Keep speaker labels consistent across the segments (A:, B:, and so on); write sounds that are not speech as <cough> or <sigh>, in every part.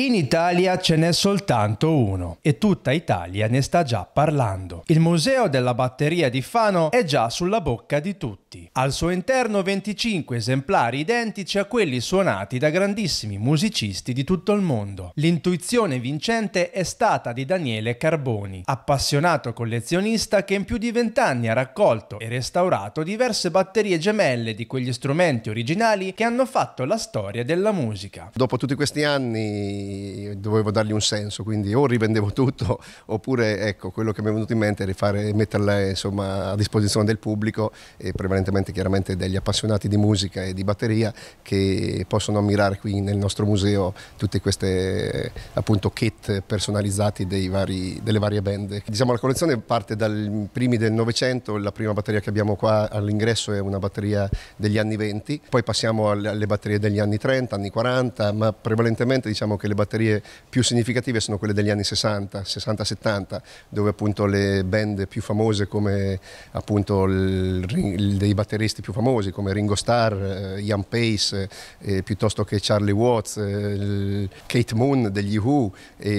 A: In Italia ce n'è soltanto uno e tutta Italia ne sta già parlando. Il museo della batteria di Fano è già sulla bocca di tutti. Al suo interno 25 esemplari identici a quelli suonati da grandissimi musicisti di tutto il mondo. L'intuizione vincente è stata di Daniele Carboni, appassionato collezionista che in più di vent'anni ha raccolto e restaurato diverse batterie gemelle di quegli strumenti originali che hanno fatto la storia della musica. Dopo tutti
B: questi anni dovevo dargli un senso, quindi o rivendevo <laughs> tutto oppure ecco, quello che mi è venuto in mente è rifare, metterla eh, insomma, a disposizione del pubblico e eh, prevalentemente chiaramente degli appassionati di musica e di batteria che possono ammirare qui nel nostro museo tutte queste eh, appunto kit personalizzati vari, delle varie band. Diciamo la collezione parte dai primi del Novecento, la prima batteria che abbiamo qua all'ingresso è una batteria degli anni 20, poi passiamo alle batterie degli anni 30, anni 40, ma prevalentemente diciamo che le batterie più significative sono quelle degli anni 60, 60-70, dove appunto le band più famose come appunto il, il, dei batteristi più famosi come Ringo Starr, eh, Ian Pace, eh, piuttosto che Charlie Watts, eh, Kate Moon degli Who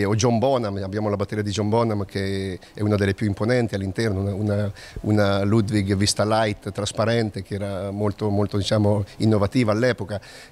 B: o John Bonham, abbiamo la batteria di John Bonham che è una delle più imponenti all'interno, una, una, una, Ludwig Vista Light trasparente che era molto, molto diciamo, innovativa all'epono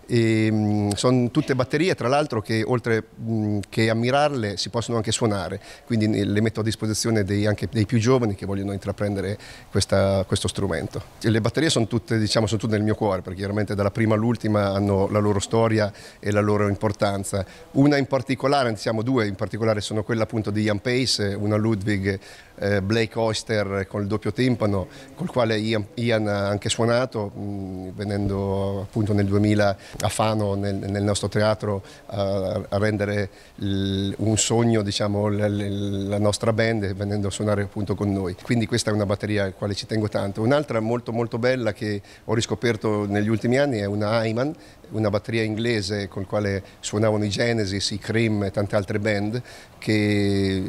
B: ehm, sono tutte batterie, tra l'altro, che oltre oltre mm, che ammirarle si possono anche suonare, quindi le metto a disposizione dei, anche dei più giovani che vogliono intraprendere questa, questo strumento. le batterie sono tutte, diciamo, sono tutte nel mio cuore, perché chiaramente dalla prima all'ultima hanno la loro storia e la loro importanza. Una in particolare, diciamo due in particolare, sono quella appunto di Ian Pace, una Ludwig eh, Blake Oyster con il doppio timpano, col quale Ian, Ian ha anche suonato, mh, mm, venendo appunto nel 2000 a Fano, nel, nel nostro teatro, a, a rendere un sogno diciamo, la nostra band venendo a suonare appunto con noi. Quindi questa è una batteria alla quale ci tengo tanto. Un'altra molto molto bella che ho riscoperto negli ultimi anni è una Ayman, una batteria inglese con la quale suonavano i Genesis, i Cream e tante altre band che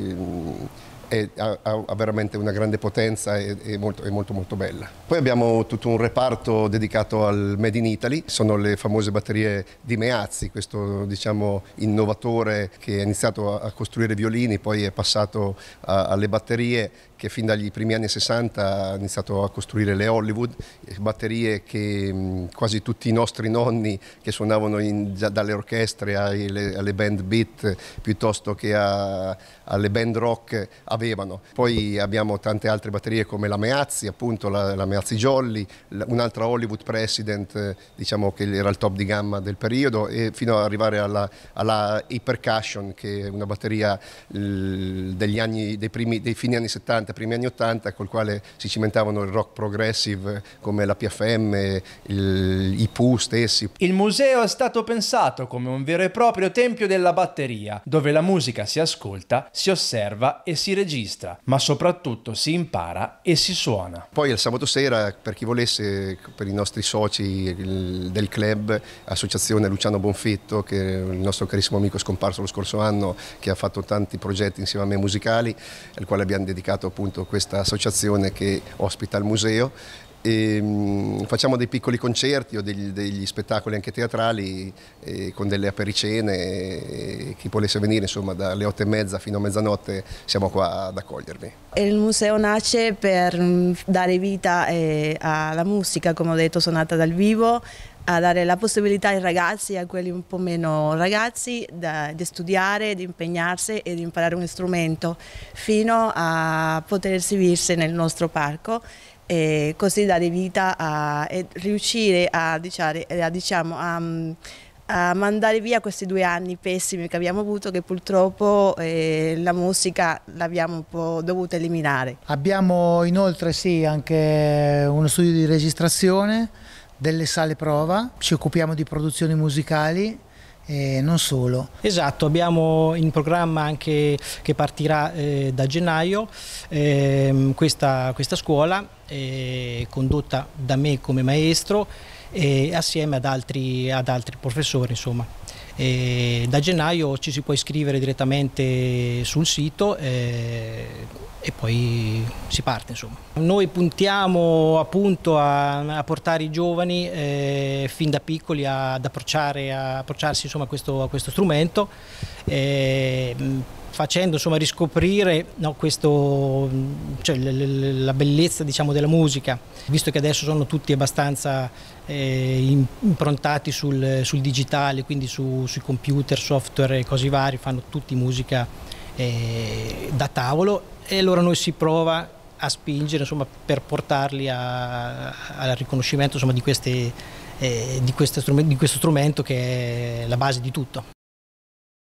B: è, ha, ha, veramente una grande potenza e è molto, è molto molto bella. Poi abbiamo tutto un reparto dedicato al Made in Italy, sono le famose batterie di Meazzi, questo diciamo innovatore che ha iniziato a, a costruire violini, poi è passato a, alle batterie che fin dagli primi anni 60 ha iniziato a costruire le Hollywood, eh, batterie che mh, quasi tutti i nostri nonni che suonavano in, dalle orchestre alle, alle, band beat piuttosto che a, alle band rock avevano. Poi abbiamo tante altre batterie come la Meazzi, appunto la, la Meazzi Jolly, un'altra Hollywood President, diciamo che era il top di gamma del periodo, e fino ad arrivare alla, alla Hypercussion, che è una batteria degli anni, dei, primi, dei fini anni 70, primi anni 80, col quale si cimentavano il rock progressive come la PFM, il, i Pooh stessi.
A: Il museo è stato pensato come un vero e proprio tempio della batteria, dove la musica si ascolta, si osserva e si registra registra, ma soprattutto si impara e si suona.
B: Poi il sabato sera, per chi volesse, per i nostri soci del club, associazione Luciano Bonfitto, che è il nostro carissimo amico scomparso lo scorso anno, che ha fatto tanti progetti insieme a me musicali, al quale abbiamo dedicato appunto questa associazione che ospita il museo e ehm, facciamo dei piccoli concerti o degli, degli spettacoli anche teatrali eh, con delle apericene e eh, chi volesse venire insomma dalle otto e mezza fino a mezzanotte siamo qua ad accogliervi.
C: Il museo nasce per mm, dare vita eh, alla musica come ho detto suonata dal vivo a dare la possibilità ai ragazzi, a quelli un po' meno ragazzi, da, di studiare, di impegnarsi e di imparare un strumento fino a poter esibirsi nel nostro parco e così dare vita a riuscire a, diciare, a, diciamo, a, a, mandare via questi due anni pessimi che abbiamo avuto che purtroppo eh, la musica l'abbiamo dovuta eliminare. Abbiamo inoltre sì, anche uno studio di registrazione, delle sale prova, ci occupiamo di produzioni musicali e non solo. Esatto, abbiamo in programma anche che partirà eh, da gennaio eh, questa, questa, scuola eh, condotta da me come maestro e assieme ad altri, ad altri professori insomma. da gennaio ci si può iscrivere direttamente sul sito eh, e poi si parte insomma. Noi puntiamo appunto a, a portare i giovani eh, fin da piccoli ad approcciare, a approcciarsi insomma, a, questo, a questo strumento eh, facendo insomma, riscoprire no, questo, cioè, la bellezza diciamo, della musica, visto che adesso sono tutti abbastanza eh, improntati sul, sul, digitale, quindi su, sui computer, software e così varie, fanno tutti musica eh, da tavolo e allora noi si prova a spingere insomma, per portarli al riconoscimento
A: insomma, di, queste, eh, di, di questo strumento che è la base di tutto.